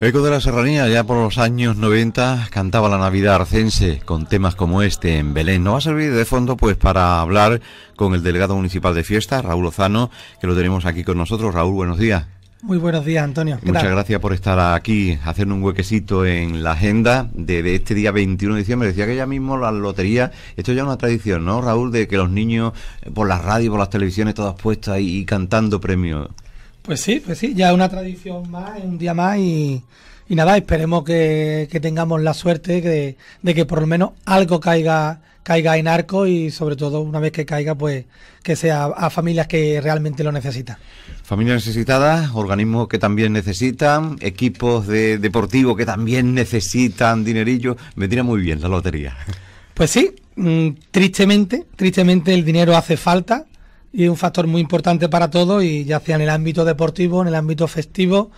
Eco de la Serranía, ya por los años 90, cantaba la Navidad arcense con temas como este en Belén. Nos va a servir de fondo pues para hablar con el delegado municipal de fiesta, Raúl Lozano, que lo tenemos aquí con nosotros. Raúl, buenos días. Muy buenos días, Antonio. Muchas gracias por estar aquí, hacer un huequecito en la agenda de, este día 21 de diciembre. Decía que ya mismo la lotería, esto ya es una tradición, ¿no, Raúl? De que los niños eh, por las radios, por las televisiones, todas puestas y cantando premios. Pues sí, pues sí, ya es una tradición más, un día más y, nada, esperemos que, tengamos la suerte de, que por lo menos algo caiga caiga en arco y sobre todo una vez que caiga pues que sea a familias que realmente lo necesitan. Familias necesitadas, organismos que también necesitan, equipos de deportivos que también necesitan dinerillo, me tira muy bien la lotería. Pues sí, mm, tristemente, tristemente el dinero hace falta y un factor muy importante para todo y ya sea en el ámbito deportivo, en el ámbito festivo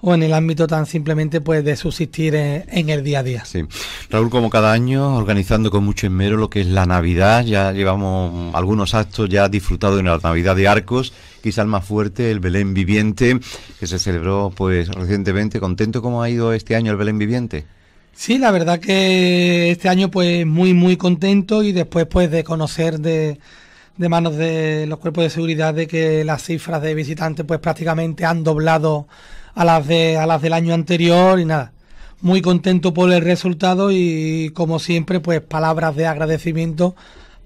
o en el ámbito tan simplemente pues de subsistir en, el día a día. Sí. Raúl, como cada año, organizando con mucho esmero lo que es la Navidad, ya llevamos algunos actos, ya disfrutado en la Navidad de Arcos, quizá el más fuerte, el Belén Viviente, que se celebró pues recientemente. ¿Contento cómo ha ido este año el Belén Viviente? Sí, la verdad que este año pues muy muy contento y después pues de conocer de de manos de los cuerpos de seguridad de que las cifras de visitantes pues prácticamente han doblado a las de a las del año anterior y nada. Muy contento por el resultado y como siempre pues palabras de agradecimiento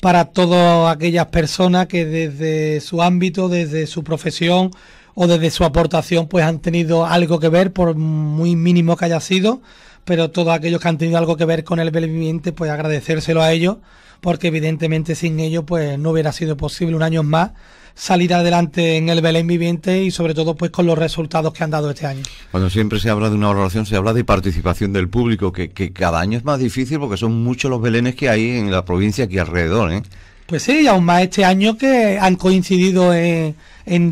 para todas aquellas personas que desde su ámbito, desde su profesión o desde su aportación pues han tenido algo que ver por muy mínimo que haya sido pero todos aquellos que han tenido algo que ver con el Belén Viviente, pues agradecérselo a ellos, porque evidentemente sin ellos pues no hubiera sido posible un año más salir adelante en el Belén viviente y sobre todo pues con los resultados que han dado este año. Cuando siempre se habla de una valoración se habla de participación del público, que, cada año es más difícil porque son muchos los Belenes que hay en la provincia aquí alrededor. ¿eh? Pues sí, aún más este año que han coincidido en,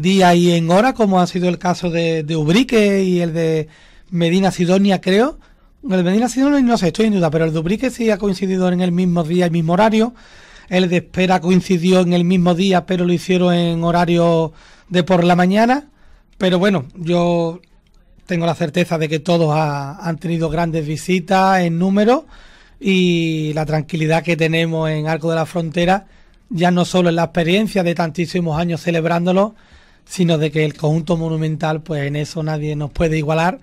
día y en hora, como ha sido el caso de, de Ubrique y el de Medina Sidonia, creo, el de Medina no sé, estoy en duda, pero el Dubrique sí ha coincidido en el mismo día, y mismo horario. El de Espera coincidió en el mismo día, pero lo hicieron en horario de por la mañana. Pero bueno, yo tengo la certeza de que todos han tenido grandes visitas en número y la tranquilidad que tenemos en Arco de la Frontera, ya no solo en la experiencia de tantísimos años celebrándolo, sino de que el conjunto monumental, pues en eso nadie nos puede igualar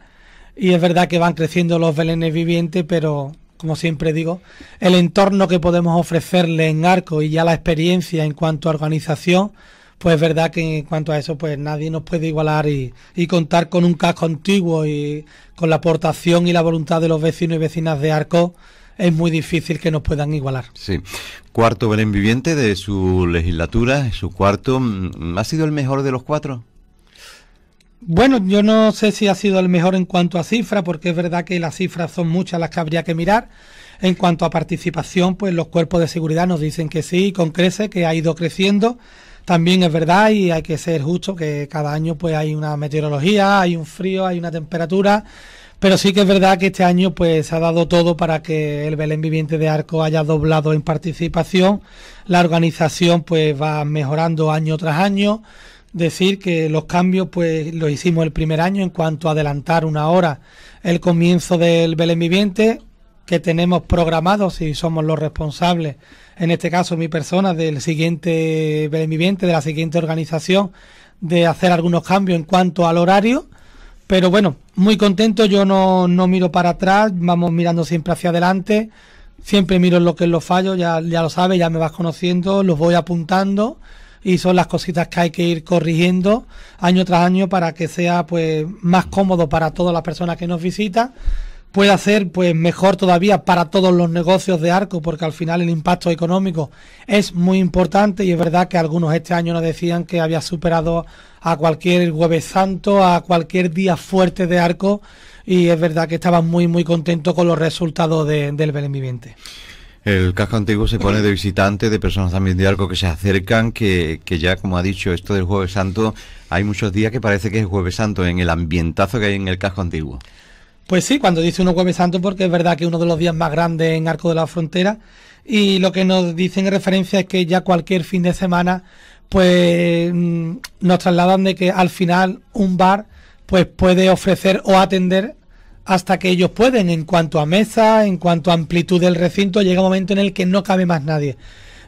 y es verdad que van creciendo los belenes vivientes, pero como siempre digo, el entorno que podemos ofrecerle en Arco y ya la experiencia en cuanto a organización, pues es verdad que en cuanto a eso, pues nadie nos puede igualar y, y contar con un casco antiguo y con la aportación y la voluntad de los vecinos y vecinas de Arco es muy difícil que nos puedan igualar. Sí. Cuarto Belén Viviente de su legislatura, su cuarto, mm, ¿ha sido el mejor de los cuatro? Bueno, yo no sé si ha sido el mejor en cuanto a cifras, porque es verdad que las cifras son muchas las que habría que mirar. En cuanto a participación, pues los cuerpos de seguridad nos dicen que sí, con crece, que ha ido creciendo. También es verdad y hay que ser justo que cada año pues hay una meteorología, hay un frío, hay una temperatura, pero sí que es verdad que este año pues se ha dado todo para que el Belén Viviente de Arco haya doblado en participación. La organización pues va mejorando año tras año decir que los cambios pues los hicimos el primer año en cuanto a adelantar una hora el comienzo del Belén Viviente que tenemos programado si somos los responsables en este caso mi persona del siguiente Belén Viviente de la siguiente organización de hacer algunos cambios en cuanto al horario pero bueno muy contento yo no, no miro para atrás vamos mirando siempre hacia adelante siempre miro lo que es los fallos ya, ya lo sabes ya me vas conociendo los voy apuntando y son las cositas que hay que ir corrigiendo año tras año para que sea pues más cómodo para todas las personas que nos visitan pueda ser pues mejor todavía para todos los negocios de Arco porque al final el impacto económico es muy importante y es verdad que algunos este año nos decían que había superado a cualquier jueves santo, a cualquier día fuerte de Arco y es verdad que estaban muy muy contentos con los resultados del Belén viviente. El casco antiguo se pone de visitante, de personas también de Arco que se acercan, que, que ya, como ha dicho, esto del Jueves Santo, hay muchos días que parece que es Jueves Santo en el ambientazo que hay en el casco antiguo. Pues sí, cuando dice uno Jueves Santo, porque es verdad que uno de los días más grandes en Arco de la Frontera, y lo que nos dicen en referencia es que ya cualquier fin de semana, pues mm, nos trasladan de que al final un bar pues puede ofrecer o atender hasta que ellos pueden. En cuanto a mesa, en cuanto a amplitud del recinto, llega un momento en el que no cabe más nadie.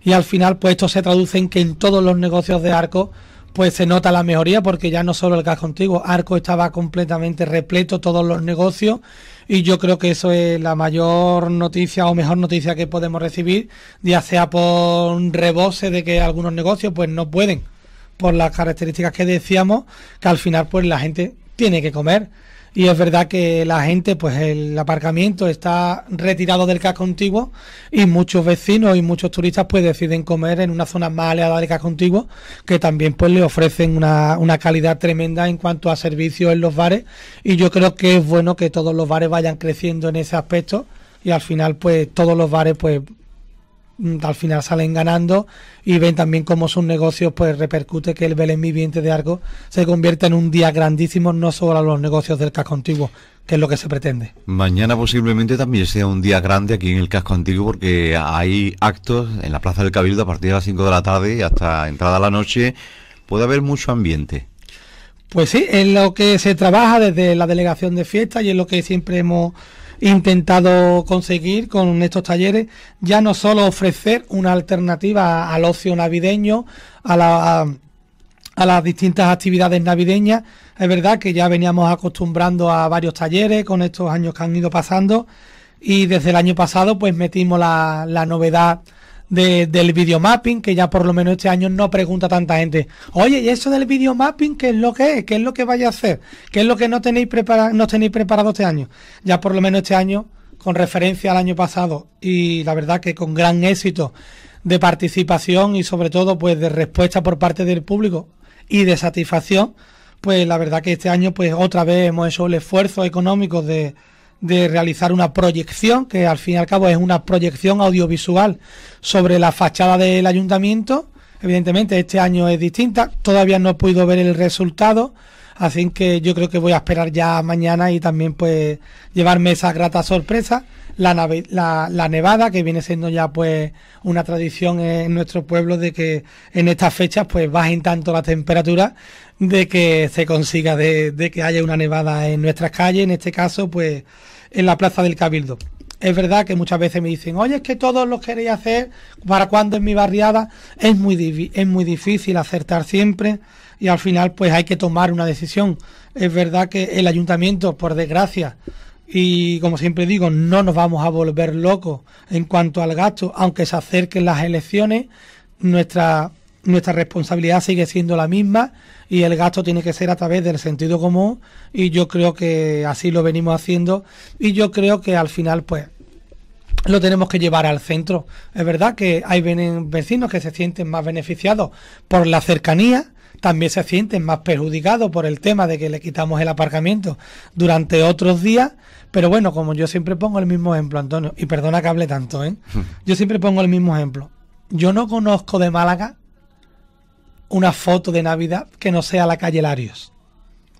Y al final, pues esto se traduce en que en todos los negocios de Arco, pues se nota la mejoría, porque ya no solo el gas contigo, Arco estaba completamente repleto, todos los negocios, y yo creo que eso es la mayor noticia o mejor noticia que podemos recibir, ya sea por un rebose de que algunos negocios pues no pueden, por las características que decíamos, que al final pues la gente tiene que comer y es verdad que la gente, pues el aparcamiento está retirado del casco antiguo y muchos vecinos y muchos turistas pues deciden comer en una zona más aleada del casco antiguo que también pues le ofrecen una, una calidad tremenda en cuanto a servicios en los bares y yo creo que es bueno que todos los bares vayan creciendo en ese aspecto y al final pues todos los bares pues Mm, al final salen ganando y ven también cómo sus negocios pues repercute que el Belén viviente de algo se convierta en un día grandísimo no solo a los negocios del casco antiguo, que es lo que se pretende. Mañana posiblemente también sea un día grande aquí en el casco antiguo porque hay actos en la Plaza del Cabildo a partir de las 5 de la tarde ...y hasta entrada la noche. Puede haber mucho ambiente. Pues sí, en lo que se trabaja desde la delegación de fiestas y en lo que siempre hemos intentado conseguir con estos talleres, ya no solo ofrecer una alternativa al ocio navideño, a las distintas actividades navideñas. Es verdad que ya veníamos acostumbrando a varios talleres con estos años que han ido pasando y desde el año pasado pues metimos la novedad de, del videomapping, que ya por lo menos este año no pregunta tanta gente, oye, ¿y eso del videomapping qué es lo que es? ¿Qué es lo que vaya a hacer? ¿Qué es lo que no tenéis, no tenéis preparado este año? Ya por lo menos este año, con referencia al año pasado, y la verdad que con gran éxito de participación y sobre todo pues de respuesta por parte del público y de satisfacción, pues la verdad que este año pues otra vez hemos hecho el esfuerzo económico de de realizar una proyección, que al fin y al cabo es una proyección audiovisual sobre la fachada del ayuntamiento. Evidentemente este año es distinta, todavía no he podido ver el resultado, así que yo creo que voy a esperar ya mañana y también pues llevarme esa grata sorpresa. La, la, nevada, que viene siendo ya pues una tradición en nuestro pueblo de que en estas fechas pues bajen tanto la temperatura de que se consiga, de que haya una nevada en nuestras calles, en este caso pues en la Plaza del Cabildo. Es verdad que muchas veces me dicen, oye, es que todos los queréis hacer, ¿para cuándo en mi barriada? Es muy, es muy difícil acertar siempre y al final pues hay que tomar una decisión. Es verdad que el ayuntamiento, por desgracia, y como siempre digo, no nos vamos a volver locos en cuanto al gasto, aunque se acerquen las elecciones, nuestra nuestra responsabilidad sigue siendo la misma y el gasto tiene que ser a través del sentido común y yo creo que así lo venimos haciendo y yo creo que al final pues lo tenemos que llevar al centro. Es verdad que hay vecinos que se sienten más beneficiados por la cercanía, también se sienten más perjudicados por el tema de que le quitamos el aparcamiento durante otros días. Pero bueno, como yo siempre pongo el mismo ejemplo, Antonio, y perdona que hable tanto, ¿eh? Yo siempre pongo el mismo ejemplo. Yo no conozco de Málaga una foto de Navidad que no sea la calle Larios.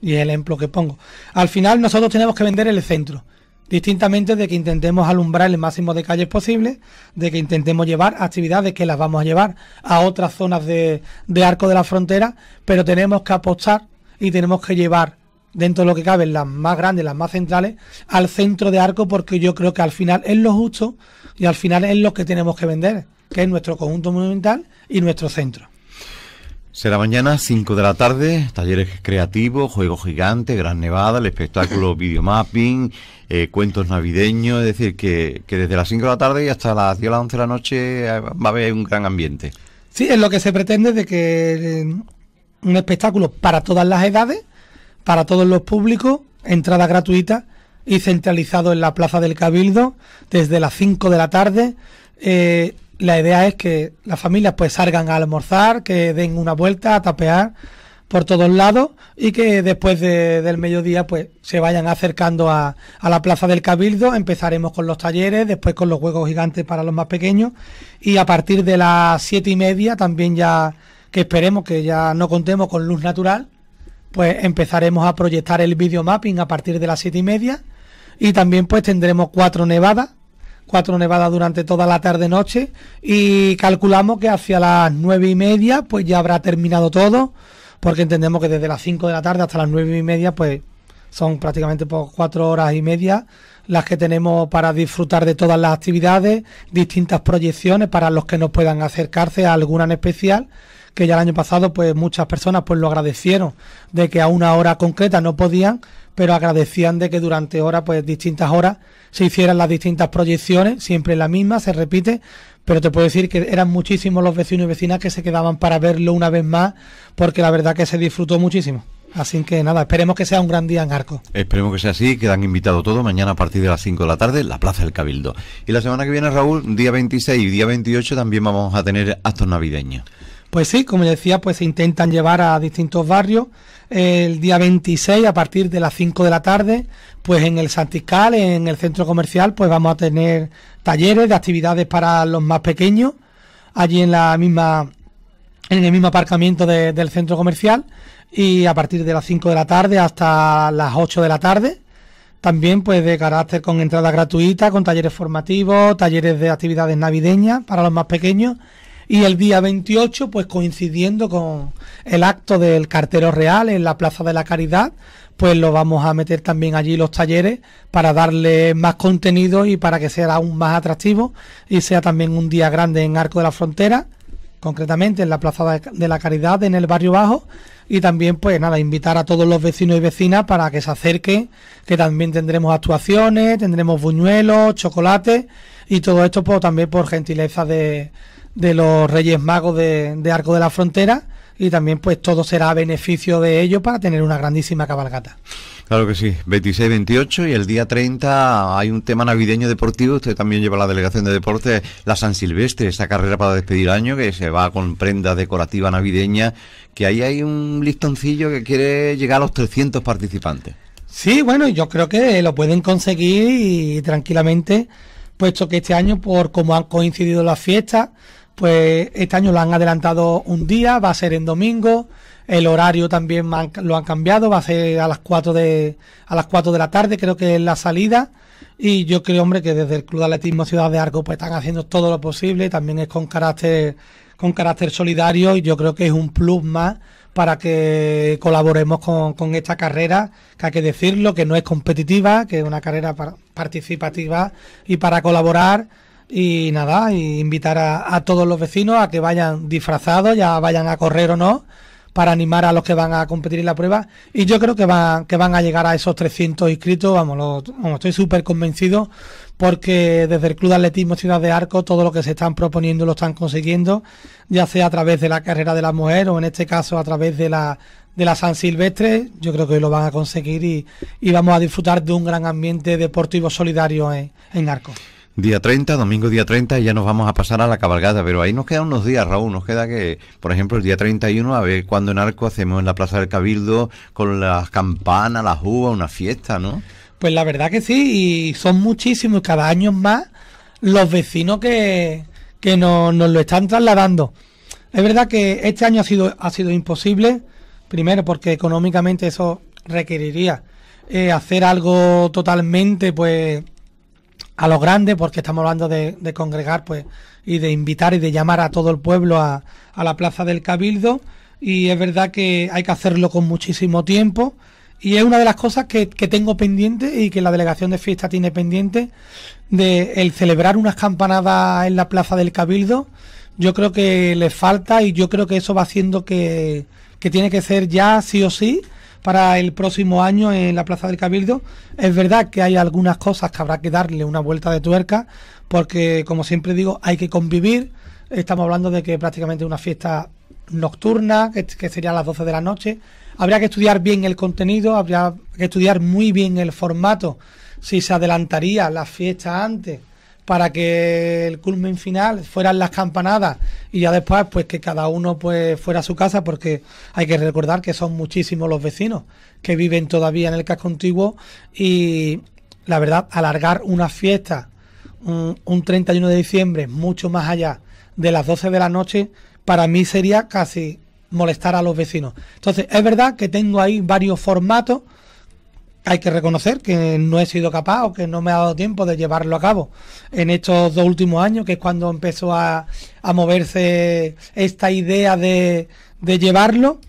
Y es el ejemplo que pongo. Al final nosotros tenemos que vender el centro. Distintamente de que intentemos alumbrar el máximo de calles posible, de que intentemos llevar actividades que las vamos a llevar a otras zonas de, de arco de la frontera, pero tenemos que apostar y tenemos que llevar dentro de lo que cabe las más grandes, las más centrales, al centro de arco, porque yo creo que al final es lo justo y al final es lo que tenemos que vender, que es nuestro conjunto monumental y nuestro centro. Será mañana, 5 de la tarde, talleres creativos, juegos gigantes, Gran Nevada, el espectáculo videomapping, eh, cuentos navideños, es decir, que, desde las 5 de la tarde y hasta las 10 o las 11 de la noche eh, va a haber un gran ambiente. Sí, es lo que se pretende de que eh, un espectáculo para todas las edades, para todos los públicos, entrada gratuita y centralizado en la Plaza del Cabildo desde las 5 de la tarde. La idea es que las familias pues salgan a almorzar, que den una vuelta, a tapear por todos lados y que después del mediodía pues se vayan acercando a, la plaza del cabildo empezaremos con los talleres después con los juegos gigantes para los más pequeños y a partir de las siete y media también ya que esperemos que ya no contemos con luz natural pues empezaremos a proyectar el video mapping a partir de las siete y media y también pues tendremos cuatro nevadas cuatro nevadas durante toda la tarde-noche y calculamos que hacia las nueve y media pues ya habrá terminado todo, porque entendemos que desde las cinco de la tarde hasta las nueve y media pues son prácticamente por pues, cuatro horas y media las que tenemos para disfrutar de todas las actividades, distintas proyecciones para los que no puedan acercarse a alguna en especial que ya el año pasado pues muchas personas pues lo agradecieron de que a una hora concreta no podían pero agradecían de que durante horas, pues distintas horas, se hicieran las distintas proyecciones, siempre la misma, se repite, pero te puedo decir que eran muchísimos los vecinos y vecinas que se quedaban para verlo una vez más, porque la verdad que se disfrutó muchísimo. Así que nada, esperemos que sea un gran día en Arco. Esperemos que sea así, quedan invitados todos mañana a partir de las 5 de la tarde, la Plaza del Cabildo. Y la semana que viene, Raúl, día 26 y día 28 también vamos a tener actos navideños. Pues sí, como decía, pues se intentan llevar a distintos barrios. El día 26, a partir de las 5 de la tarde, pues en el Santiscal, en el centro comercial, pues vamos a tener talleres de actividades para los más pequeños, allí en la misma en el mismo aparcamiento del centro comercial y a partir de las 5 de la tarde hasta las 8 de la tarde. También pues de carácter con entrada gratuita, con talleres formativos, talleres de actividades navideñas para los más pequeños y el día 28, pues coincidiendo con el acto del cartero real en la Plaza de la Caridad, pues lo vamos a meter también allí los talleres para darle más contenido y para que sea aún más atractivo y sea también un día grande en Arco de la Frontera, concretamente en la Plaza de la Caridad, en el Barrio Bajo. Y también, pues nada, invitar a todos los vecinos y vecinas para que se acerquen, que también tendremos actuaciones, tendremos buñuelos, chocolates y todo esto pues, también por gentileza de, de los Reyes Magos de, Arco de la Frontera y también pues todo será a beneficio de ellos para tener una grandísima cabalgata. Claro que sí, 26, 28 y el día 30 hay un tema navideño deportivo, usted también lleva la delegación de deporte, la San Silvestre, esa carrera para despedir año que se va con prenda decorativa navideña que ahí hay un listoncillo que quiere llegar a los 300 participantes. Sí, bueno, yo creo que lo pueden conseguir y tranquilamente, puesto que este año por cómo han coincidido las fiestas, pues este año lo han adelantado un día, va a ser en domingo. El horario también lo han cambiado, va a ser a las 4 de, a las 4 de la tarde, creo que es la salida. Y yo creo, hombre, que desde el Club de Atletismo Ciudad de Arco pues están haciendo todo lo posible, también es con carácter, con carácter solidario y yo creo que es un plus más para que colaboremos con, con esta carrera, que hay que decirlo, que no es competitiva, que es una carrera participativa y para colaborar y nada, y invitar a, todos los vecinos a que vayan disfrazados, ya vayan a correr o no, para animar a los que van a competir en la prueba. Y yo creo que van, que van a llegar a esos 300 inscritos, vamos, lo, estoy súper convencido, porque desde el Club de Atletismo Ciudad de Arco todo lo que se están proponiendo lo están consiguiendo, ya sea a través de la carrera de la mujer o en este caso a través de la, de la San Silvestre, yo creo que lo van a conseguir y, vamos a disfrutar de un gran ambiente deportivo solidario en, en Arco. Día 30, domingo día 30, ya nos vamos a pasar a la cabalgada, pero ahí nos quedan unos días, Raúl, nos queda que, por ejemplo, el día 31, a ver cuándo en Arco hacemos en la Plaza del Cabildo con las campanas, las uvas, una fiesta, ¿no? Pues la verdad que sí, y son muchísimos, cada año más los vecinos que, que nos, nos lo están trasladando. Es verdad que este año ha sido, ha sido imposible, primero porque económicamente eso requeriría eh, hacer algo totalmente, pues a lo grande, porque estamos hablando de, congregar pues, y de invitar y de llamar a todo el pueblo a, la Plaza del Cabildo. Y es verdad que hay que hacerlo con muchísimo tiempo. Y es una de las cosas que, tengo pendiente y que la delegación de fiesta tiene pendiente de el celebrar unas campanadas en la Plaza del Cabildo. Yo creo que les falta y yo creo que eso va haciendo que, que tiene que ser ya sí o sí para el próximo año en la Plaza del Cabildo. Es verdad que hay algunas cosas que habrá que darle una vuelta de tuerca, porque como siempre digo, hay que convivir. Estamos hablando de que prácticamente una fiesta nocturna, que, que sería a las 12 de la noche. Habría que estudiar bien el contenido, habría que estudiar muy bien el formato, si se adelantaría la fiesta antes para que el culmen final fueran las campanadas y ya después pues que cada uno pues fuera a su casa porque hay que recordar que son muchísimos los vecinos que viven todavía en el casco antiguo y la verdad alargar una fiesta un, un 31 de diciembre mucho más allá de las 12 de la noche para mí sería casi molestar a los vecinos entonces es verdad que tengo ahí varios formatos hay que reconocer que no he sido capaz o que no me ha dado tiempo de llevarlo a cabo en estos dos últimos años, que es cuando empezó a, moverse esta idea de, de, llevarlo.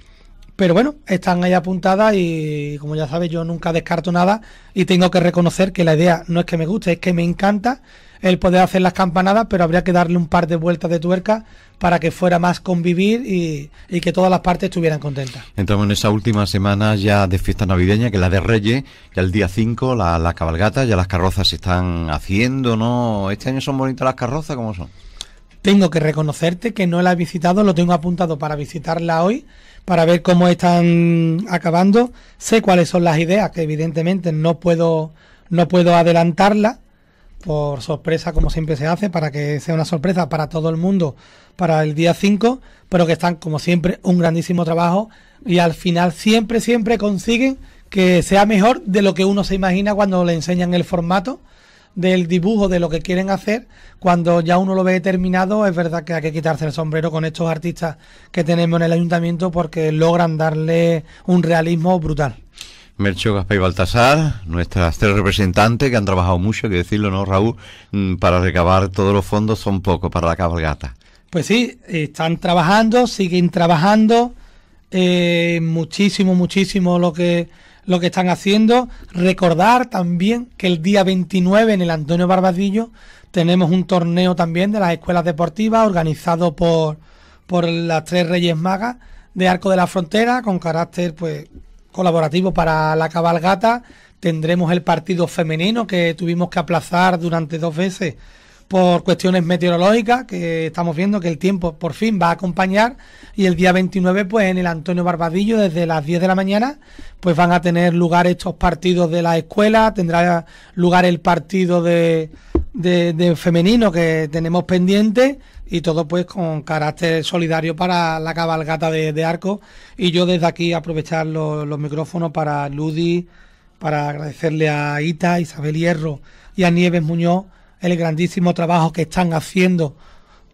Pero bueno, están ahí apuntadas y como ya sabes, yo nunca descarto nada y tengo que reconocer que la idea no es que me guste, es que me encanta el poder hacer las campanadas, pero habría que darle un par de vueltas de tuerca para que fuera más convivir y, que todas las partes estuvieran contentas. Entramos en esa última semana ya de fiesta navideña, que es la de Reyes, ya el día 5, la, la cabalgata, ya las carrozas se están haciendo, ¿no? ¿Este año son bonitas las carrozas? ¿Cómo son? Tengo que reconocerte que no la he visitado, lo tengo apuntado para visitarla hoy, para ver cómo están acabando. Sé cuáles son las ideas, que evidentemente no puedo, no puedo adelantarlas, por sorpresa, como siempre se hace, para que sea una sorpresa para todo el mundo para el día 5, pero que están, como siempre, un grandísimo trabajo y al final siempre, siempre consiguen que sea mejor de lo que uno se imagina cuando le enseñan el formato del dibujo de lo que quieren hacer, cuando ya uno lo ve terminado, es verdad que hay que quitarse el sombrero con estos artistas que tenemos en el ayuntamiento porque logran darle un realismo brutal. Mercho, y Baltasar, nuestras tres representantes que han trabajado mucho, hay que decirlo, ¿no, Raúl? Mm, para recabar todos los fondos son pocos para la cabalgata. Pues sí, están trabajando, siguen trabajando, eh, muchísimo, muchísimo lo que, lo que están haciendo. Recordar también que el día 29 en el Antonio Barbadillo tenemos un torneo también de las escuelas deportivas organizado por, por las tres Reyes Magas de Arco de la Frontera con carácter pues colaborativo para la cabalgata. Tendremos el partido femenino que tuvimos que aplazar durante dos veces por cuestiones meteorológicas, que estamos viendo que el tiempo por fin va a acompañar. Y el día 29, pues en el Antonio Barbadillo, desde las 10 de la mañana, pues van a tener lugar estos partidos de la escuela, tendrá lugar el partido de, de, femenino que tenemos pendiente y todo pues con carácter solidario para la cabalgata de, arco y yo desde aquí aprovechar los, los micrófonos para Ludi, para agradecerle a Ita, Isabel Hierro y a Nieves Muñoz el grandísimo trabajo que están haciendo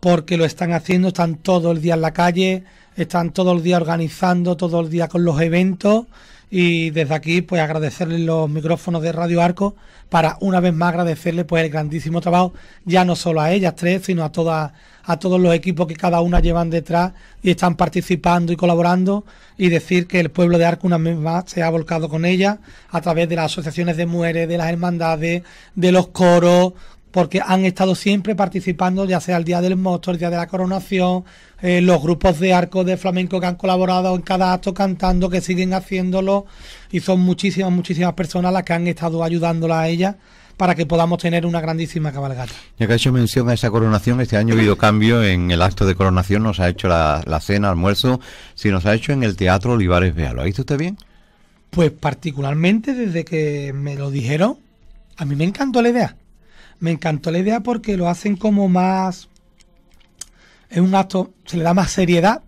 porque lo están haciendo, están todo el día en la calle, están todo el día organizando, todo el día con los eventos y desde aquí pues agradecerle los micrófonos de Radio Arco para una vez más agradecerle pues el grandísimo trabajo ya no solo a ellas tres sino a a todos los equipos que cada una llevan detrás y están participando y colaborando y decir que el pueblo de Arco una vez más se ha volcado con ella a través de las asociaciones de mujeres, de las hermandades, de los coros, porque han estado siempre participando, ya sea el Día del Monstruo, el Día de la Coronación, eh, los grupos de arco de flamenco que han colaborado en cada acto cantando, que siguen haciéndolo, y son muchísimas, muchísimas personas las que han estado ayudándola a ella para que podamos tener una grandísima cabalgata. Ya que ha hecho mención a esa coronación, este año ha habido cambio en el acto de coronación, nos ha hecho la, cena, almuerzo, si nos ha hecho en el Teatro Olivares Vea. ¿Lo ha visto usted bien? Pues particularmente desde que me lo dijeron, a mí me encantó la idea. Me encantó la idea porque lo hacen como más... Es un acto, se le da más seriedad.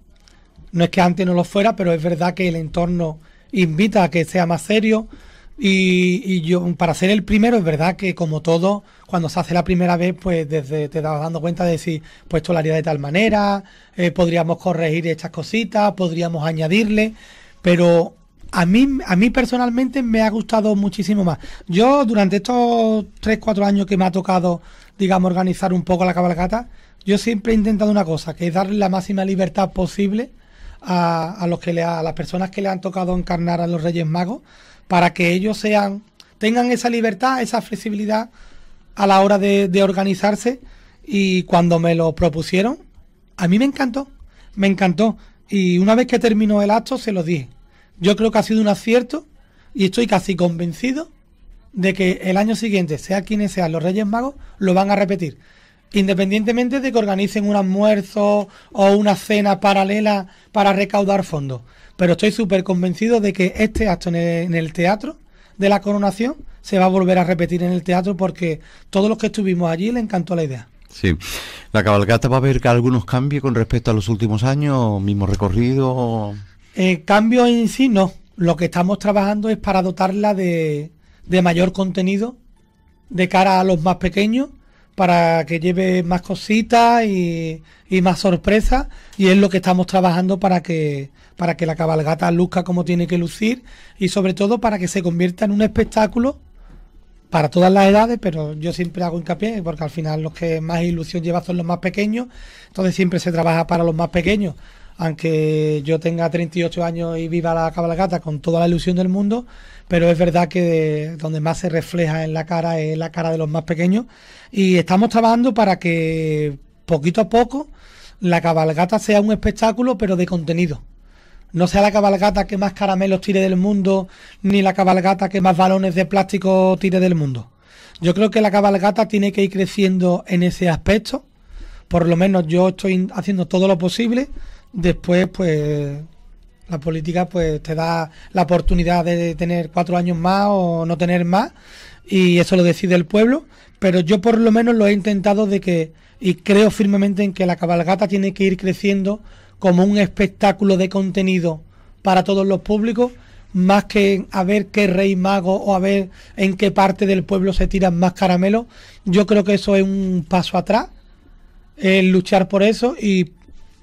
No es que antes no lo fuera, pero es verdad que el entorno invita a que sea más serio. Y, yo, para ser el primero, es verdad que como todo, cuando se hace la primera vez, pues desde te estás dando cuenta de si, pues esto lo haría de tal manera, eh, podríamos corregir estas cositas, podríamos añadirle, pero a mí, a mí personalmente me ha gustado muchísimo más. Yo durante estos 3, 4 años que me ha tocado, digamos, organizar un poco la cabalgata, yo siempre he intentado una cosa, que es darle la máxima libertad posible a, los que le, a las personas que le han tocado encarnar a los Reyes Magos, para que ellos sean, tengan esa libertad, esa flexibilidad a la hora de, de organizarse. Y cuando me lo propusieron, a mí me encantó, me encantó. Y una vez que terminó el acto, se lo dije. Yo creo que ha sido un acierto y estoy casi convencido de que el año siguiente, sea quienes sean los Reyes Magos, lo van a repetir. Independientemente de que organicen un almuerzo o una cena paralela para recaudar fondos. Pero estoy súper convencido de que este acto en el teatro de la coronación se va a volver a repetir en el teatro porque todos los que estuvimos allí le encantó la idea. Sí. ¿La cabalgata va a haber algunos cambios con respecto a los últimos años? ¿Mismo recorrido? Eh, cambio en sí no. Lo que estamos trabajando es para dotarla de, mayor contenido de cara a los más pequeños para que lleve más cositas y, más sorpresas y es lo que estamos trabajando para que para que la cabalgata luzca como tiene que lucir y sobre todo para que se convierta en un espectáculo para todas las edades, pero yo siempre hago hincapié porque al final los que más ilusión lleva son los más pequeños, entonces siempre se trabaja para los más pequeños, aunque yo tenga 38 años y viva la cabalgata con toda la ilusión del mundo, pero es verdad que donde más se refleja en la cara es la cara de los más pequeños y estamos trabajando para que poquito a poco la cabalgata sea un espectáculo pero de contenido. No sea la cabalgata que más caramelos tire del mundo, ni la cabalgata que más balones de plástico tire del mundo. Yo creo que la cabalgata tiene que ir creciendo en ese aspecto. Por lo menos yo estoy haciendo todo lo posible Después, pues, la política pues te da la oportunidad de tener cuatro años más o no tener más, y eso lo decide el pueblo, pero yo por lo menos lo he intentado de que, y creo firmemente en que la cabalgata tiene que ir creciendo como un espectáculo de contenido para todos los públicos, más que a ver qué rey mago o a ver en qué parte del pueblo se tiran más caramelos. Yo creo que eso es un paso atrás, el luchar por eso y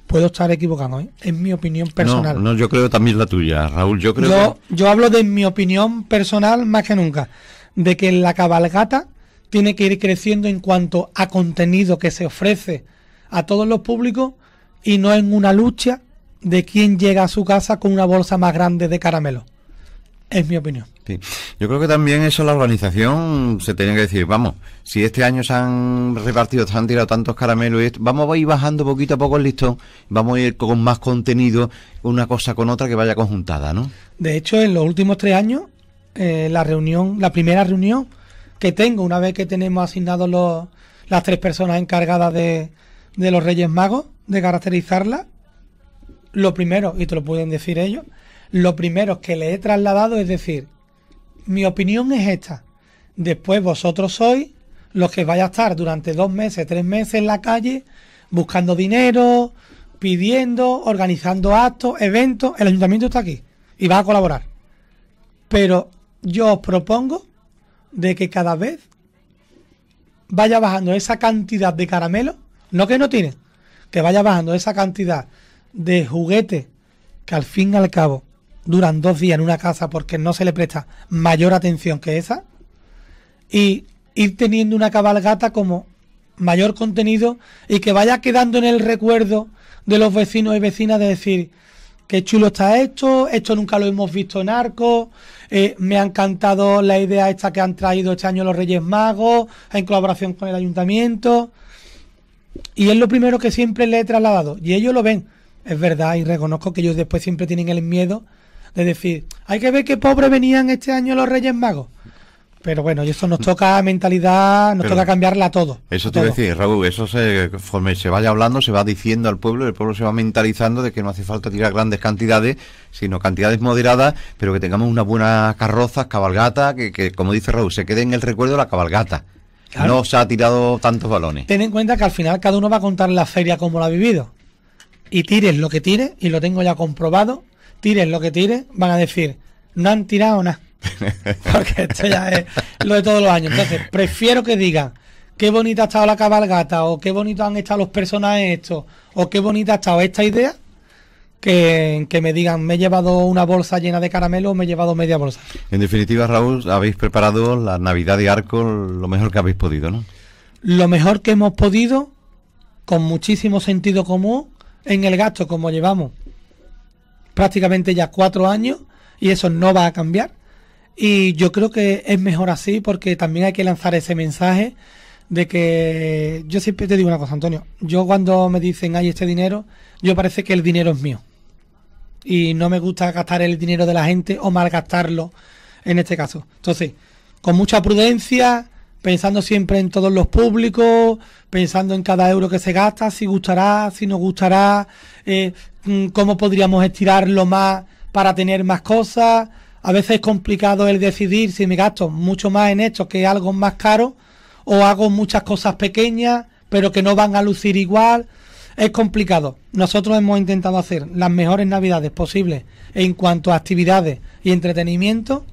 Puedo estar equivocado, ¿eh? es mi opinión personal. No, yo creo también la tuya, Raúl. Yo, creo hablo de mi opinión personal más que nunca, de que la cabalgata tiene que ir creciendo en cuanto a contenido que se ofrece a todos los públicos y no en una lucha de quién llega a su casa con una bolsa más grande de caramelo. Es mi opinión. Yo creo que también eso la organización se tiene que decir, vamos, si este año se han repartido, se han tirado tantos caramelos, vamos a ir bajando poquito a poco el listón, vamos a ir con más contenido, una cosa con otra que vaya conjuntada, ¿no? De hecho, en los últimos tres años, eh, la reunión, la primera reunión que tengo, una vez que tenemos asignados las tres personas encargadas de, de los Reyes Magos, de caracterizarla, lo primero, y te lo pueden decir ellos, lo primero que le he trasladado es decir, mi opinión es esta. Después vosotros sois los que vais a estar durante dos meses, tres meses en la calle buscando dinero, pidiendo, organizando actos, eventos. El ayuntamiento está aquí y va a colaborar. Pero yo os propongo de que cada vez vaya bajando esa cantidad de caramelos, no que no tienen, que vaya bajando esa cantidad de juguetes que al fin y al cabo duran dos días en una casa porque no se le presta mayor atención que esa y ir teniendo una cabalgata como mayor contenido y que vaya quedando en el recuerdo de los vecinos y vecinas de decir qué chulo está esto, esto nunca lo hemos visto en arco, eh, me ha encantado la idea esta que han traído este año los Reyes Magos en colaboración con el ayuntamiento y es lo primero que siempre le he trasladado y ellos lo ven, es verdad y reconozco que ellos después siempre tienen el miedo es decir, hay que ver qué pobres venían este año los Reyes Magos. Pero bueno, y eso nos toca mentalidad, nos toca cambiarla a todo. Eso te voy decir, Raúl, eso se, se vaya hablando, se va diciendo al pueblo, el pueblo se va mentalizando de que no hace falta tirar grandes cantidades, sino cantidades moderadas, pero que tengamos unas buenas carrozas, cabalgata, que, como dice Raúl, se quede en el recuerdo de la cabalgata. No se ha tirado tantos balones. Ten en cuenta que al final cada uno va a contar la feria como la ha vivido. Y tires lo que tires, y lo tengo ya comprobado, Tiren lo que tiren... van a decir, no han tirado nada. Porque esto ya es lo de todos los años. Entonces, prefiero que digan qué bonita ha estado la cabalgata, o qué bonito han estado los personajes estos, o qué bonita ha estado esta idea, que, que, me digan, me he llevado una bolsa llena de caramelo o me he llevado media bolsa. En definitiva, Raúl, habéis preparado la Navidad de Arco lo mejor que habéis podido, ¿no? Lo mejor que hemos podido, con muchísimo sentido común, en el gasto, como llevamos prácticamente ya cuatro años y eso no va a cambiar. Y yo creo que es mejor así porque también hay que lanzar ese mensaje de que yo siempre te digo una cosa, Antonio, yo cuando me dicen hay este dinero, yo parece que el dinero es mío. Y no me gusta gastar el dinero de la gente o malgastarlo en este caso. Entonces, con mucha prudencia, pensando siempre en todos los públicos, pensando en cada euro que se gasta, si gustará, si nos gustará, eh, mm, cómo podríamos estirarlo más para tener más cosas. A veces es complicado el decidir si me gasto mucho más en esto que algo más caro o hago muchas cosas pequeñas pero que no van a lucir igual. Es complicado. Nosotros hemos intentado hacer las mejores navidades posibles en cuanto a actividades y entretenimiento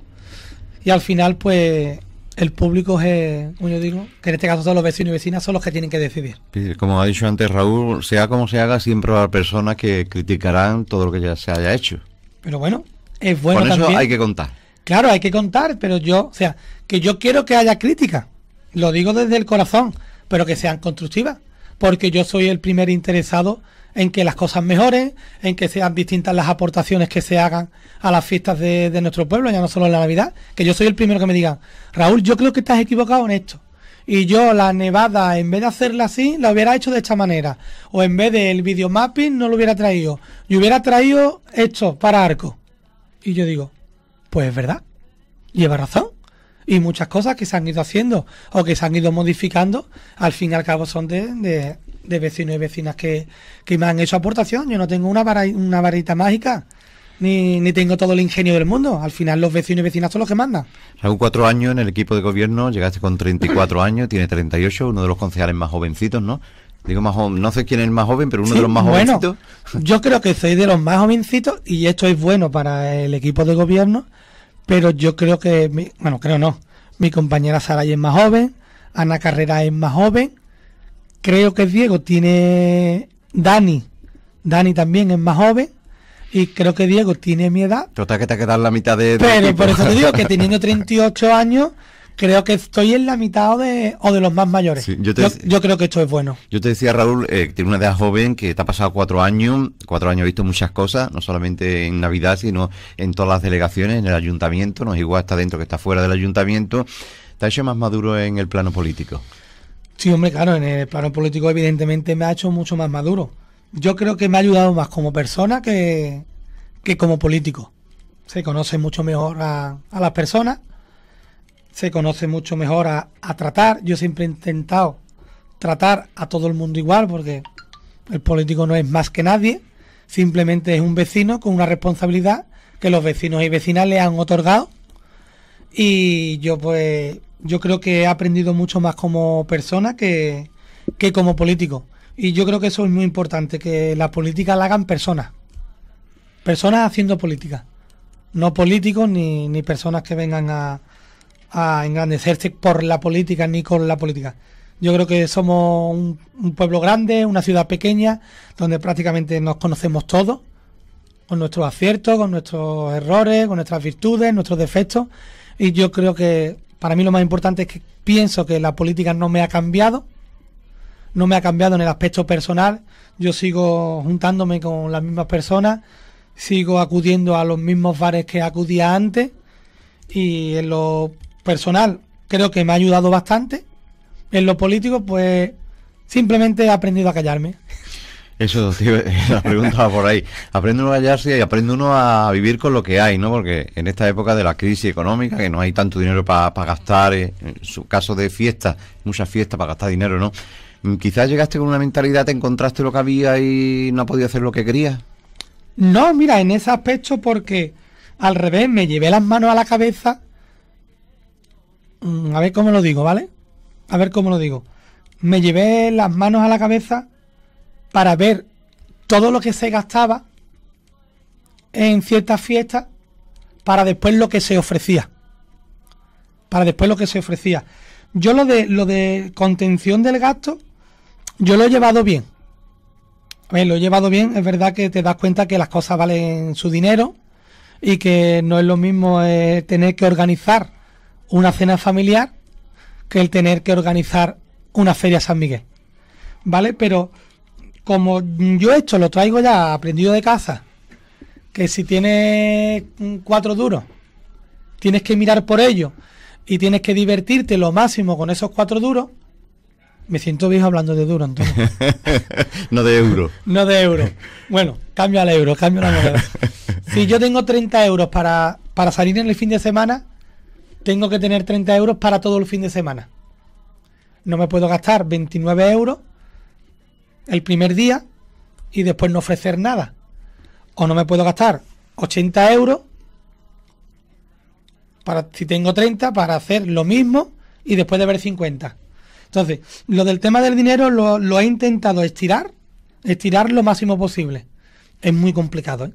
y al final pues el público es, yo digo, que en este caso son los vecinos y vecinas, son los que tienen que decidir. Como ha dicho antes Raúl, sea como se haga, siempre habrá personas que criticarán todo lo que ya se haya hecho. Pero bueno, es bueno Con eso hay que contar. Claro, hay que contar, pero yo, o sea, que yo quiero que haya crítica, lo digo desde el corazón, pero que sean constructivas, porque yo soy el primer interesado en que las cosas mejoren, en que sean distintas las aportaciones que se hagan a las fiestas de, nuestro pueblo, ya no solo en la Navidad, que yo soy el primero que me diga Raúl, yo creo que estás equivocado en esto. Y yo la nevada, en vez de hacerla así, la hubiera hecho de esta manera. O en vez del videomapping, no lo hubiera traído. Yo hubiera traído esto para arco. Y yo digo, pues es verdad. Lleva razón y muchas cosas que se han ido haciendo o que se han ido modificando, al fin y al cabo son de, de vecinos y vecinas que, me han hecho aportación. Yo no tengo una, una varita mágica. Ni, ni, tengo todo el ingenio del mundo. Al final los vecinos y vecinas son los que mandan. Hace cuatro años en el equipo de gobierno, llegaste con 34 años, tiene 38, uno de los concejales más jovencitos, ¿no? Digo más joven, no sé quién es el más joven, pero uno de los más bueno, jovencitos. Yo creo que soy de los más jovencitos y esto es bueno para el equipo de gobierno, pero yo creo que, mi, bueno, creo no. Mi compañera Saray es más joven, Ana Carrera es más joven, creo que Diego, tiene Dani. Dani también es más joven. Y creo que Diego tiene mi edad. Total que te quedado la mitad de. pero por eso te digo que teniendo 38 años, creo que estoy en la mitad o de, los más mayores. yo, creo que esto es bueno. Yo te decía, Raúl, eh, tiene una edad joven que te ha pasado cuatro años. Cuatro años he visto muchas cosas, no solamente en Navidad, sino en todas las delegaciones, en el ayuntamiento. No es igual está dentro que está fuera del ayuntamiento. está hecho más maduro en el plano político? Sí, hombre, claro, en el plano político evidentemente me ha hecho mucho más maduro. Yo creo que me ha ayudado más como persona que, como político. Se conoce mucho mejor a, las personas, se conoce mucho mejor a, a, tratar. Yo siempre he intentado tratar a todo el mundo igual porque el político no es más que nadie, simplemente es un vecino con una responsabilidad que los vecinos y vecinas le han otorgado. Y yo pues yo creo que he aprendido mucho más como persona que, como político. Y yo creo que eso es muy importante, que la política la hagan personas. Personas haciendo política. No políticos ni, personas que vengan a, a, engrandecerse por la política ni con la política. Yo creo que somos un pueblo grande, una ciudad pequeña, donde prácticamente nos conocemos todos, con nuestros aciertos, con nuestros errores, con nuestras virtudes, nuestros defectos. Y yo creo que para mí lo más importante es que pienso que la política no me ha cambiado, no me ha cambiado en el aspecto personal. Yo sigo juntándome con las mismas personas, sigo acudiendo a los mismos bares que acudía antes y en lo personal creo que me ha ayudado bastante. En lo político pues simplemente he aprendido a callarme. Eso, la pregunta va por ahí. Aprende uno a hallarse y aprende uno a vivir con lo que hay, ¿no? Porque en esta época de la crisis económica, que no hay tanto dinero para gastar, eh, en su caso de fiestas, muchas fiestas para gastar dinero, ¿no? Mm, quizás llegaste con una mentalidad, te encontraste lo que había y no podías hacer lo que querías. No, mira, en ese aspecto porque al revés, me llevé las manos a la cabeza. Mm, a ver cómo lo digo, ¿vale? A ver cómo lo digo. Me llevé las manos a la cabeza para ver todo lo que se gastaba en ciertas fiestas para después lo que se ofrecía. Para después lo que se ofrecía. Yo lo de lo de contención del gasto, yo lo he llevado bien. A ver, lo he llevado bien, es verdad que te das cuenta que las cosas valen su dinero y que no es lo mismo eh, tener que organizar una cena familiar que el tener que organizar una feria San Miguel. ¿Vale? Pero como yo esto lo traigo ya aprendido de casa, que si tienes cuatro duros, tienes que mirar por ello y tienes que divertirte lo máximo con esos cuatro duros, me siento viejo hablando de duros, no de euro. no de euro. Bueno, cambio al euro, cambio la moneda. Si yo tengo 30 euros para, para salir en el fin de semana, tengo que tener 30 euros para todo el fin de semana. No me puedo gastar 29 euros el primer día y después no ofrecer nada. O no me puedo gastar 80 euros para si tengo 30 para hacer lo mismo y después de ver 50. Entonces, lo del tema del dinero lo, he intentado estirar, estirar lo máximo posible. Es muy complicado, ¿eh?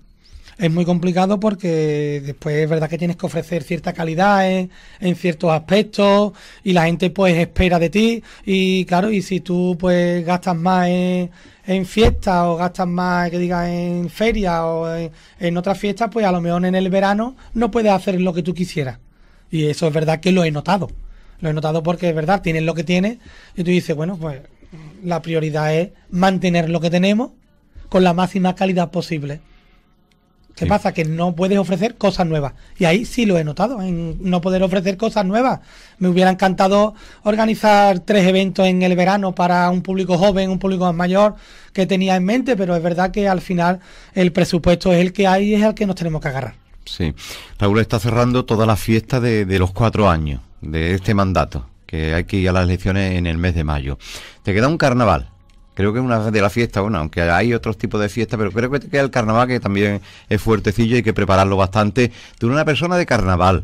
es muy complicado porque después es verdad que tienes que ofrecer cierta calidad en, ciertos aspectos y la gente pues espera de ti y claro, y si tú pues gastas más en, fiestas o gastas más que digas en ferias o en, en otras fiestas, pues a lo mejor en el verano no puedes hacer lo que tú quisieras. Y eso es verdad que lo he notado. Lo he notado porque es verdad, tienes lo que tienes y tú dices, bueno, pues la prioridad es mantener lo que tenemos con la máxima calidad posible. ¿Qué pasa? Que no puedes ofrecer cosas nuevas. Y ahí sí lo he notado, en no poder ofrecer cosas nuevas. Me hubiera encantado organizar tres eventos en el verano para un público joven, un público más mayor que tenía en mente, pero es verdad que al final el presupuesto es el que hay y es el que nos tenemos que agarrar. Sí. Raúl está cerrando toda la fiesta de, de los cuatro años de este mandato, que hay que ir a las elecciones en el mes de mayo. Te queda un carnaval Creo que es una de las fiestas, bueno, aunque hay otros tipos de fiestas, pero creo que el carnaval que también es fuertecillo y hay que prepararlo bastante. Tú eres una persona de carnaval.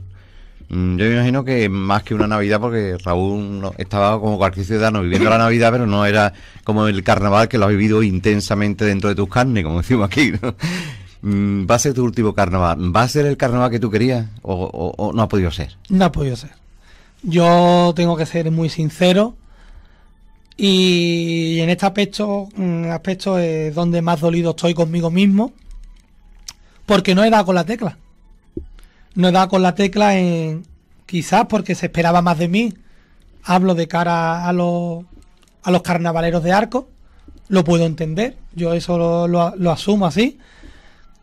Mm, yo me imagino que más que una Navidad, porque Raúl estaba como cualquier ciudadano viviendo la Navidad, pero no era como el carnaval que lo ha vivido intensamente dentro de tus carnes, como decimos aquí. Mm, ¿Va a ser tu último carnaval? ¿Va a ser el carnaval que tú querías o, o no ha podido ser? No ha podido ser. Yo tengo que ser muy sincero y en este aspecto, mm, aspecto es donde más dolido estoy conmigo mismo, porque no he dado con la tecla. No he dado con la tecla en quizás porque se esperaba más de mí. Hablo de cara a los, a los carnavaleros de arco, lo puedo entender, yo eso lo, asumo así.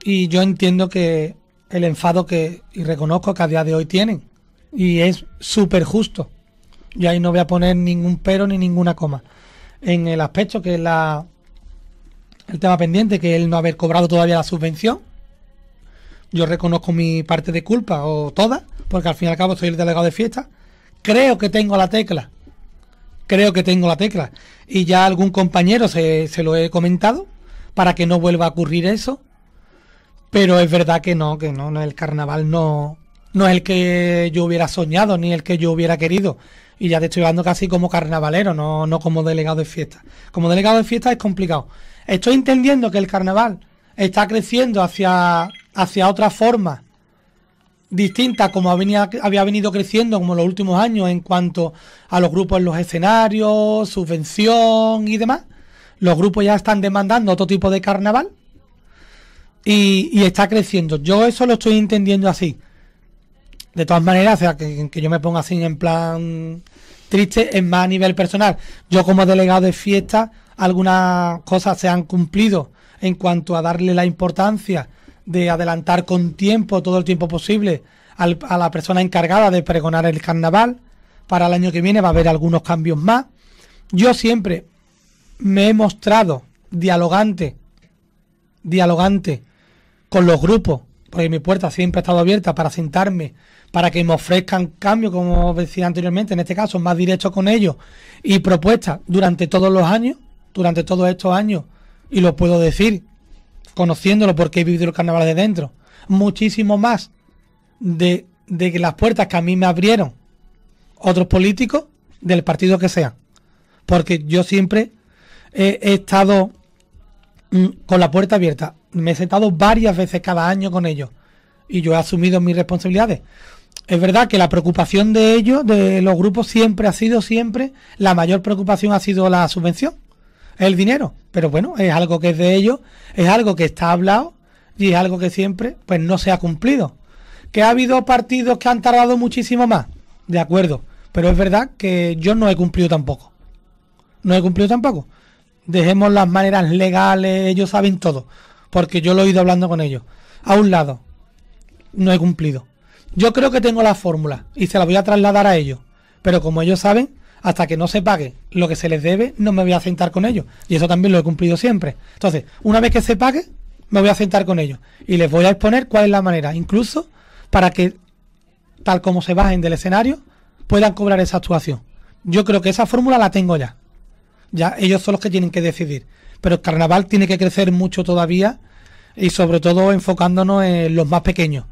Y yo entiendo que el enfado que, y reconozco que a día de hoy tienen, y es súper justo y ahí no voy a poner ningún pero ni ninguna coma. En el aspecto que es la, el tema pendiente, que el no haber cobrado todavía la subvención, yo reconozco mi parte de culpa, o toda, porque al fin y al cabo soy el delegado de fiesta. Creo que tengo la tecla. Creo que tengo la tecla. Y ya algún compañero se, se lo he comentado para que no vuelva a ocurrir eso. Pero es verdad que no, que no, no el carnaval no, no es el que yo hubiera soñado ni el que yo hubiera querido y ya te estoy hablando casi como carnavalero, no, no como delegado de fiesta. Como delegado de fiesta es complicado. Estoy entendiendo que el carnaval está creciendo hacia, hacia otra forma distinta como había, venido creciendo como los últimos años en cuanto a los grupos en los escenarios, subvención y demás. Los grupos ya están demandando otro tipo de carnaval y está creciendo. Yo eso lo estoy entendiendo así. De todas maneras, que, yo me ponga así en plan triste, es más a nivel personal. Yo como delegado de fiesta, algunas cosas se han cumplido en cuanto a darle la importancia de adelantar con tiempo, todo el tiempo posible, a la persona encargada de pregonar el carnaval. Para el año que viene va a haber algunos cambios más. Yo siempre me he mostrado dialogante, dialogante con los grupos, porque mi puerta siempre ha estado abierta para sentarme, para que me ofrezcan cambio, como decía anteriormente, en este caso más directo con ellos y propuestas durante todos los años, durante todos estos años, y lo puedo decir, conociéndolo porque he vivido el carnaval de dentro, muchísimo más de, de que las puertas que a mí me abrieron otros políticos del partido que sea, porque yo siempre he estado mm, con la puerta abierta me he sentado varias veces cada año con ellos y yo he asumido mis responsabilidades. Es verdad que la preocupación de ellos, de los grupos, siempre ha sido, siempre, la mayor preocupación ha sido la subvención, el dinero. Pero bueno, es algo que es de ellos, es algo que está hablado y es algo que siempre, pues no se ha cumplido. Que ha habido partidos que han tardado muchísimo más, de acuerdo. Pero es verdad que yo no he cumplido tampoco. No he cumplido tampoco. Dejemos las maneras legales, ellos saben todo porque yo lo he ido hablando con ellos. A un lado, no he cumplido. Yo creo que tengo la fórmula y se la voy a trasladar a ellos. Pero como ellos saben, hasta que no se pague lo que se les debe, no me voy a sentar con ellos. Y eso también lo he cumplido siempre. Entonces, una vez que se pague, me voy a sentar con ellos. Y les voy a exponer cuál es la manera. Incluso para que, tal como se bajen del escenario, puedan cobrar esa actuación. Yo creo que esa fórmula la tengo ya. Ya ellos son los que tienen que decidir pero el carnaval tiene que crecer mucho todavía y sobre todo enfocándonos en los más pequeños,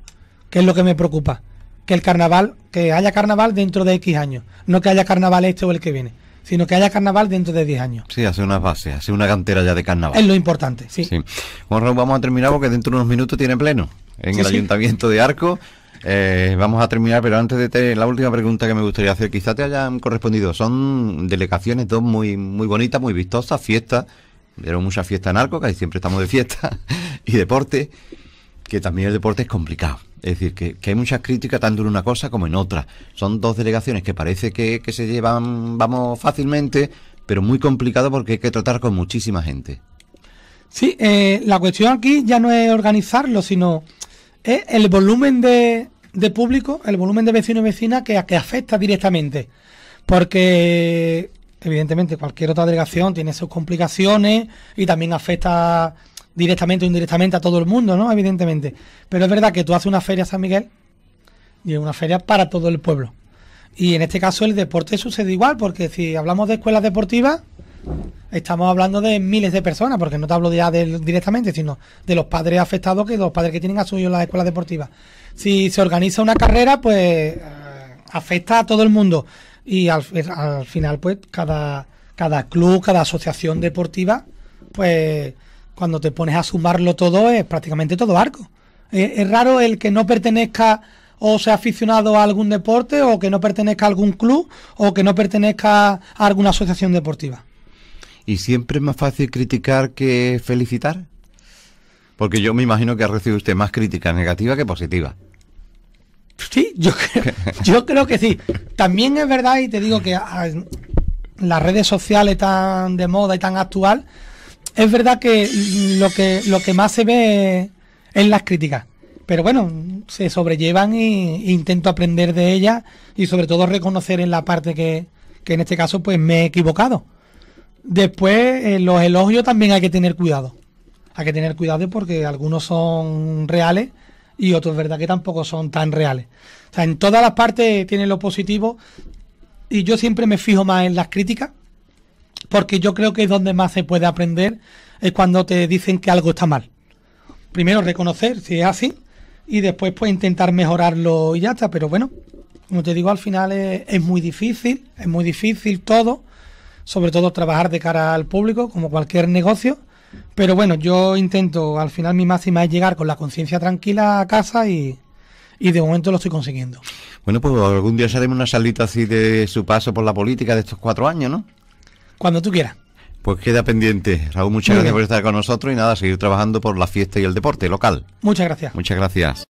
que es lo que me preocupa. Que el carnaval, que haya carnaval dentro de X años, no que haya carnaval este o el que viene, sino que haya carnaval dentro de 10 años. Sí, hace unas bases, hace una cantera ya de carnaval. Es lo importante, sí. sí. Bueno, vamos a terminar porque dentro de unos minutos tiene pleno en el Ayuntamiento de Arco. Eh, vamos a terminar, pero antes de tener la última pregunta que me gustaría hacer, quizá te hayan correspondido. Son delegaciones, dos muy, muy bonitas, muy vistosas, fiestas Dieron mucha fiesta en Arco, que siempre estamos de fiesta, y deporte, que también el deporte es complicado. Es decir, que, hay muchas críticas tanto en una cosa como en otra. Son dos delegaciones que parece que, se llevan, vamos, fácilmente, pero muy complicado porque hay que tratar con muchísima gente. Sí, eh, la cuestión aquí ya no es organizarlo, sino es el volumen de, de público, el volumen de vecinos y vecinas que, que afecta directamente. Porque Evidentemente, cualquier otra delegación tiene sus complicaciones y también afecta directamente o indirectamente a todo el mundo, ¿no? Evidentemente. Pero es verdad que tú haces una feria San Miguel y es una feria para todo el pueblo. Y en este caso el deporte sucede igual, porque si hablamos de escuelas deportivas, estamos hablando de miles de personas, porque no te hablo ya de, e directamente, sino de los padres afectados, que los padres que tienen a suyo en las escuelas deportivas. Si se organiza una carrera, pues eh, afecta a todo el mundo y al, final pues cada, cada club, cada asociación deportiva, pues cuando te pones a sumarlo todo es prácticamente todo arco. Es, es raro el que no pertenezca o sea aficionado a algún deporte o que no pertenezca a algún club o que no pertenezca a alguna asociación deportiva. ¿Y siempre es más fácil criticar que felicitar? Porque yo me imagino que ha recibido usted más críticas negativas que positivas. Sí, yo creo, yo creo que sí. También es verdad, y te digo que las redes sociales tan de moda y tan actual, es verdad que lo que, lo que más se ve es las críticas. Pero bueno, se sobrellevan e intento aprender de ellas y sobre todo reconocer en la parte que, que en este caso pues me he equivocado. Después, eh, los elogios también hay que tener cuidado. Hay que tener cuidado porque algunos son reales y otros, ¿verdad? Que tampoco son tan reales. O sea, en todas las partes tienen lo positivo y yo siempre me fijo más en las críticas porque yo creo que es donde más se puede aprender, es cuando te dicen que algo está mal. Primero reconocer si es así y después pues intentar mejorarlo y ya está, pero bueno, como te digo, al final es muy difícil, es muy difícil todo, sobre todo trabajar de cara al público, como cualquier negocio pero bueno, yo intento, al final mi máxima es llegar con la conciencia tranquila a casa y, de momento lo estoy consiguiendo. Bueno, pues algún día haremos una salita así de su paso por la política de estos cuatro años, ¿no? Cuando tú quieras. Pues queda pendiente. Raúl, muchas gracias por estar con nosotros y nada, seguir trabajando por la fiesta y el deporte local. Muchas gracias. Muchas gracias.